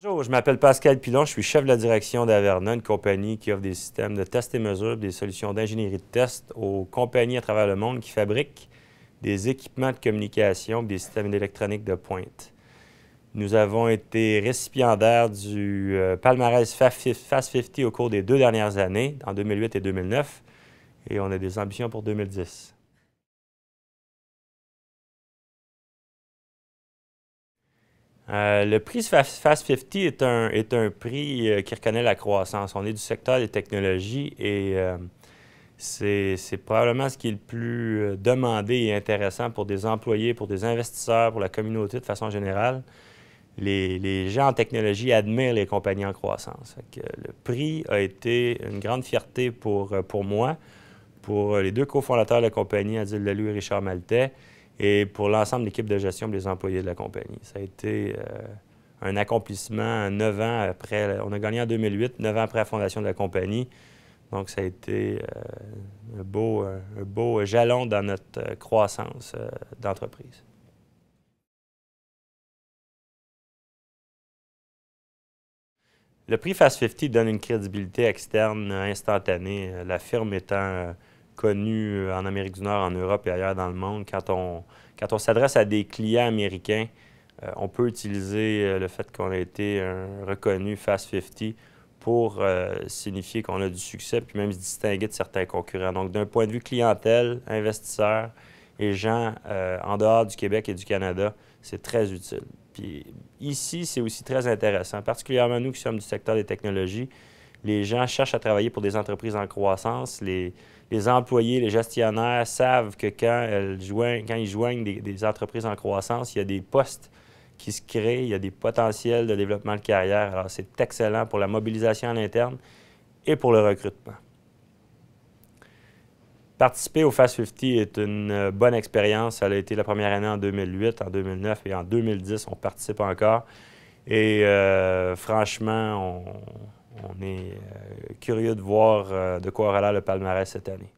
Bonjour, je m'appelle Pascal Pilon, je suis chef de la direction d'Averna, une compagnie qui offre des systèmes de test et mesure, des solutions d'ingénierie de test aux compagnies à travers le monde qui fabriquent des équipements de communication, des systèmes d'électronique de pointe. Nous avons été récipiendaires du euh, palmarès Fast 50 au cours des deux dernières années, en 2008 et 2009, et on a des ambitions pour 2010. Euh, le prix Fast 50 est un, prix euh, qui reconnaît la croissance. On est du secteur des technologies et euh, c'est probablement ce qui est le plus demandé et intéressant pour des employés, pour des investisseurs, pour la communauté de façon générale. Les, gens en technologie admirent les compagnies en croissance. le prix a été une grande fierté pour, moi, pour les deux cofondateurs de la compagnie, Adil Lalou et Richard Maltais et pour l'ensemble de l'équipe de gestion des employés de la compagnie. Ça a été euh, un accomplissement neuf ans après. On a gagné en 2008, neuf ans après la fondation de la compagnie. Donc, ça a été euh, un, beau, beau jalon dans notre euh, croissance d'entreprise. Le prix Fast 50 donne une crédibilité externe instantanée, la firme étant connu euh, en Amérique du Nord, en Europe et ailleurs dans le monde. Quand on, quand on s'adresse à des clients américains, euh, on peut utiliser euh, le fait qu'on a été reconnu Fast 50 pour signifier qu'on a du succès, puis même se distinguer de certains concurrents. Donc, d'un point de vue clientèle, investisseurs et gens en dehors du Québec et du Canada, c'est très utile. Puis ici, c'est aussi très intéressant, particulièrement nous qui sommes du secteur des technologies. Les gens cherchent à travailler pour des entreprises en croissance. Les, employés, les gestionnaires savent que quand, elles joignent, quand ils joignent des, entreprises en croissance, il y a des postes qui se créent, il y a des potentiels de développement de carrière. Alors, c'est excellent pour la mobilisation à l'interne et pour le recrutement. Participer au Fast 50 est une bonne expérience. Elle a été la première année en 2008, en 2009 et en 2010, on participe encore. Et euh, franchement, on, on est euh, curieux de voir euh, de quoi aura le palmarès cette année.